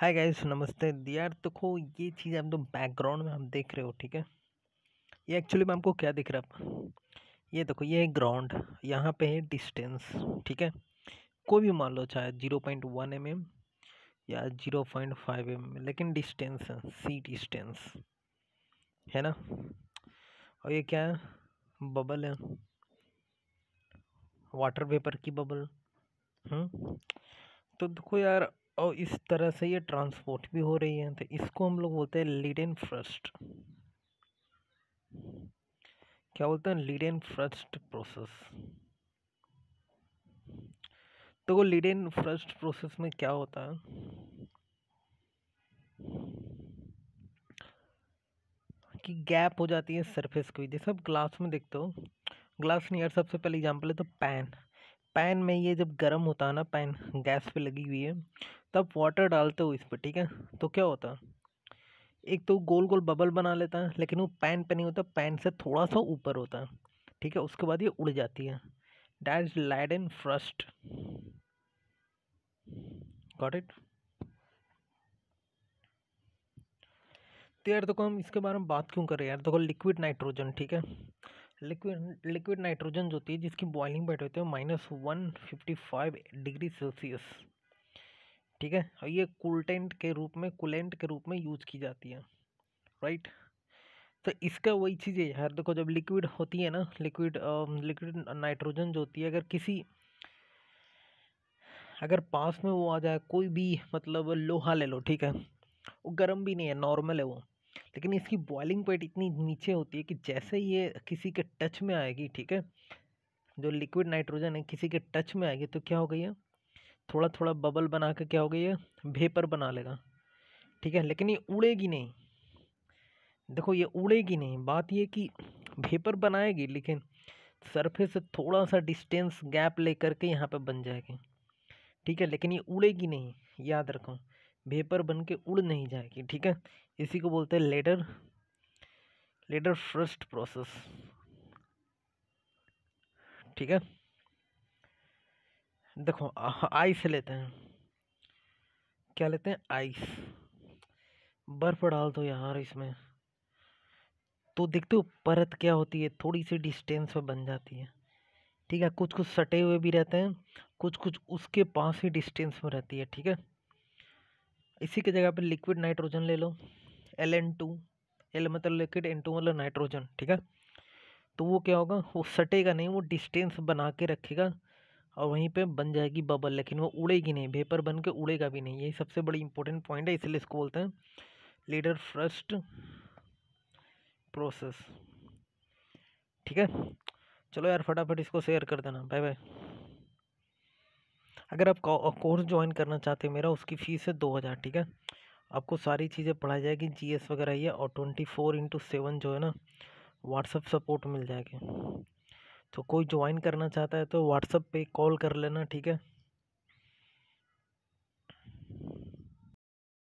Hi guys नमस्ते यार देखो तो ये चीज़ आप तो बैकग्राउंड में हम देख रहे हो ठीक है ये एक्चुअली मैं आपको क्या दिख रहा है ये देखो ये है ग्राउंड यहाँ पे है डिस्टेंस ठीक है कोई भी मान लो चाहे zero point one M M या जीरो पॉइंट फाइव एम लेकिन डिस्टेंस है सी डिस्टेंस है ना और ये क्या है बबल है वाटर वेपर की बबल हुँ? हम्म? तो देखो यार और इस तरह से ये ट्रांसपोर्ट भी हो रही है तो इसको हम लोग बोलते हैं लीडेन फ्रस्ट क्या बोलते हैं लीडेन फ्रस्ट प्रोसेस तो वो लीडेन फ्रस्ट प्रोसेस में क्या होता है कि गैप हो जाती है सरफेस की जैसे आप ग्लास में देखते हो ग्लास नहीं यार सबसे पहले एग्जांपल है तो पैन पैन में ये जब गर्म होता है ना पैन गैस पे लगी हुई है तब वाटर डालते हो इस पर ठीक है तो क्या होता है एक तो गोल गोल बबल बना लेता है लेकिन वो पैन पे नहीं होता पैन से थोड़ा सा ऊपर होता है ठीक है उसके बाद ये उड़ जाती है डैट इज लाइड एंड फ्रस्ट गॉट इट तो यार देखो हम इसके बारे में बात क्यों कर रहे हैं यार देखो लिक्विड नाइट्रोजन ठीक है लिक्विड लिक्विड नाइट्रोजन जो होती है जिसकी बॉइलिंग पॉइंट होती है minus one fifty five degree Celsius ठीक है और ये कूलटेंट के रूप में कूलेंट के रूप में यूज की जाती है राइट तो इसका वही चीज़ है यार देखो जब लिक्विड होती है ना लिक्विड लिक्विड नाइट्रोजन जो होती है अगर किसी अगर पास में वो आ जाए कोई भी मतलब लोहा ले लो ठीक है वो गर्म भी नहीं है नॉर्मल है वो लेकिन इसकी बॉइलिंग पॉइंट इतनी नीचे होती है कि जैसे ये किसी के टच में आएगी ठीक है जो लिक्विड नाइट्रोजन है किसी के टच में आएगी तो क्या हो गई है थोड़ा थोड़ा बबल बना के क्या हो गई है भेपर बना लेगा ठीक है लेकिन ये उड़ेगी नहीं देखो ये उड़ेगी नहीं बात ये कि भेपर बनाएगी लेकिन सरफेस से थोड़ा सा डिस्टेंस गैप लेकर के यहाँ पे बन जाएगी ठीक है लेकिन ये उड़ेगी नहीं याद रखो वेपर बन के उड़ नहीं जाएगी ठीक है इसी को बोलते हैं लेटर लेटर फर्स्ट प्रोसेस ठीक है देखो आइस लेते हैं क्या लेते हैं आइस बर्फ़ डाल दो यार इसमें तो देखते हो परत क्या होती है थोड़ी सी डिस्टेंस में बन जाती है ठीक है कुछ कुछ सटे हुए भी रहते हैं कुछ कुछ उसके पास ही डिस्टेंस में रहती है ठीक है इसी की जगह पर लिक्विड नाइट्रोजन ले लो एल एन टू एल मतलब लिक्विड एन टू मतलब नाइट्रोजन ठीक है तो वो क्या होगा वो सटेगा नहीं वो डिस्टेंस बना के रखेगा और वहीं पे बन जाएगी बबल लेकिन वो उड़ेगी नहीं वेपर बन के उड़ेगा भी नहीं यही सबसे बड़ी इंपॉर्टेंट पॉइंट है इसलिए इसको बोलते हैं लीडर फर्स्ट प्रोसेस ठीक है चलो यार फटाफट इसको शेयर कर देना बाय बाय अगर आप कोर्स ज्वाइन करना चाहते हैं मेरा उसकी फ़ीस है दो हज़ार ठीक है आपको सारी चीज़ें पढ़ाई जाएगी जी एस वगैरह ये और ट्वेंटी फोर इंटू सेवन जो है ना व्हाट्सअप सपोर्ट मिल जाएगी तो कोई ज्वाइन करना चाहता है तो व्हाट्सअप पे कॉल कर लेना ठीक है